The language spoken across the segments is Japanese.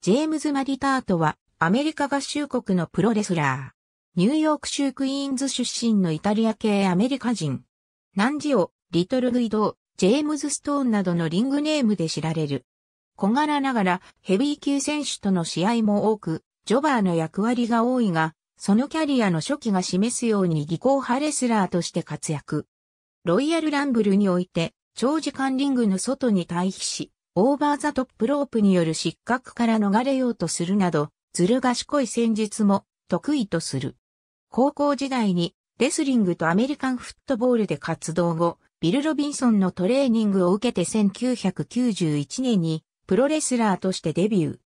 ジェームズ・マディタートは、アメリカ合衆国のプロレスラー。ニューヨーク州クイーンズ出身のイタリア系アメリカ人。ナンジオ、リトル・グイド、ジェームズ・ストーンなどのリングネームで知られる。小柄ながらヘビー級選手との試合も多く、ジョバーの役割が多いが、そのキャリアの初期が示すように技巧派レスラーとして活躍。ロイヤルランブルにおいて、長時間リングの外に退避し、オーバーザトップロープによる失格から逃れようとするなど、ずる賢い戦術も得意とする。高校時代にレスリングとアメリカンフットボールで活動後、ビル・ロビンソンのトレーニングを受けて1991年にプロレスラーとしてデビュー。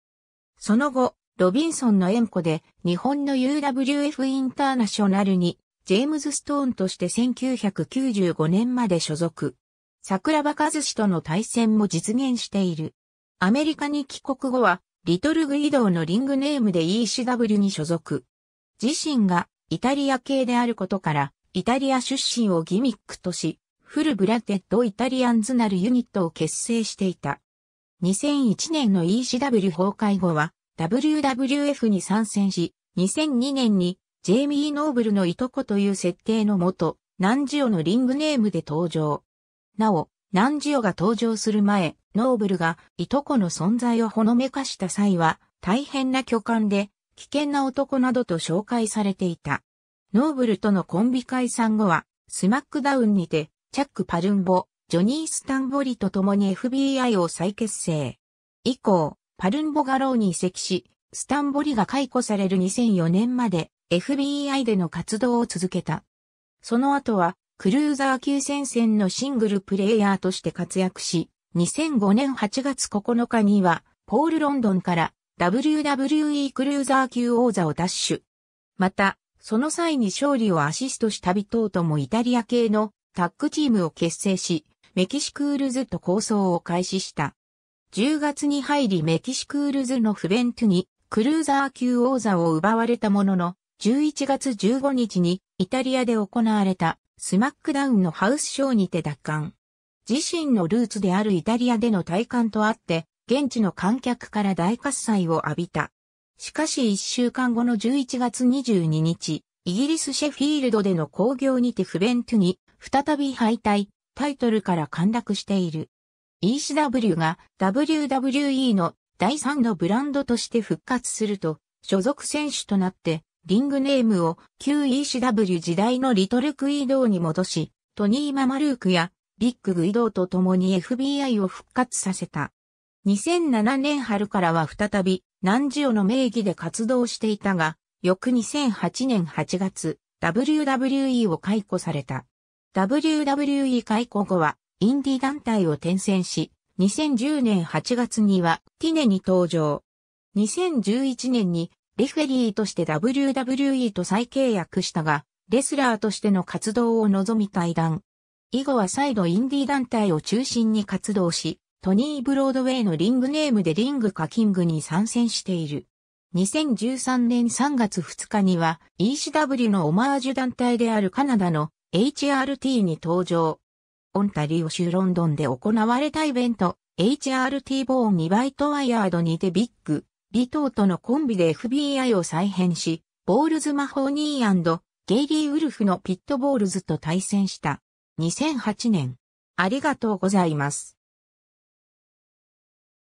その後、ロビンソンの縁故で日本の UWF インターナショナルにジェームズ・ストーンとして1995年まで所属。桜庭和氏との対戦も実現している。アメリカに帰国後は、リトルグイドーのリングネームで ECW に所属。自身がイタリア系であることから、イタリア出身をギミックとし、フルブラテッドイタリアンズなるユニットを結成していた。2001年の ECW 崩壊後は WWF に参戦し、2002年にジェイミー・ノーブルのいとこという設定のもと、ナンジオのリングネームで登場。なお、ナンジオが登場する前、ノーブルがいとこの存在をほのめかした際は、大変な巨漢で、危険な男などと紹介されていた。ノーブルとのコンビ解散後は、スマックダウンにて、チャック・パルンボ、ジョニー・スタンボリと共に FBI を再結成。以降、パルンボがローに移籍し、スタンボリが解雇される2004年まで FBI での活動を続けた。その後はクルーザー級戦線のシングルプレイヤーとして活躍し、2005年8月9日には、ポール・ロンドンから WWE クルーザー級王座を奪取。また、その際に勝利をアシストしたビトーともイタリア系のタッグチームを結成し、メキシクールズと構想を開始した。10月に入りメキシクールズのフベントにクルーザー級王座を奪われたものの、11月15日にイタリアで行われたスマックダウンのハウスショーにて奪還。自身のルーツであるイタリアでの体感とあって、現地の観客から大喝采を浴びた。しかし一週間後の11月22日、イギリスシェフィールドでの興行にてフレントゥに再び敗退、タイトルから陥落している。ECW が WWE の第3のブランドとして復活すると、所属選手となってリングネームを q ECW 時代のリトルクイードーに戻し、トニー・ママルークやビッグ・グイドーと共に FBI を復活させた。2007年春からは再び、ナンジオの名義で活動していたが、翌2008年8月、WWE を解雇された。WWE 解雇後は、インディ団体を転戦し、2010年8月には、ティネに登場。2011年にレフェリーとして WWE と再契約したが、レスラーとしての活動を望み対談。以後は再度インディー団体を中心に活動し、トニー・ブロードウェイのリングネームでリングかキングに参戦している。2013年3月2日には ECW のオマージュ団体であるカナダの HRT に登場。オンタリオ州ロンドンで行われたイベント HRT ボーン2バイトワイヤードにてビッグリトーとのコンビで FBI を再編し、ボールズ・マホーニーゲイリー・ウルフのピットボールズと対戦した。2008年。ありがとうございます。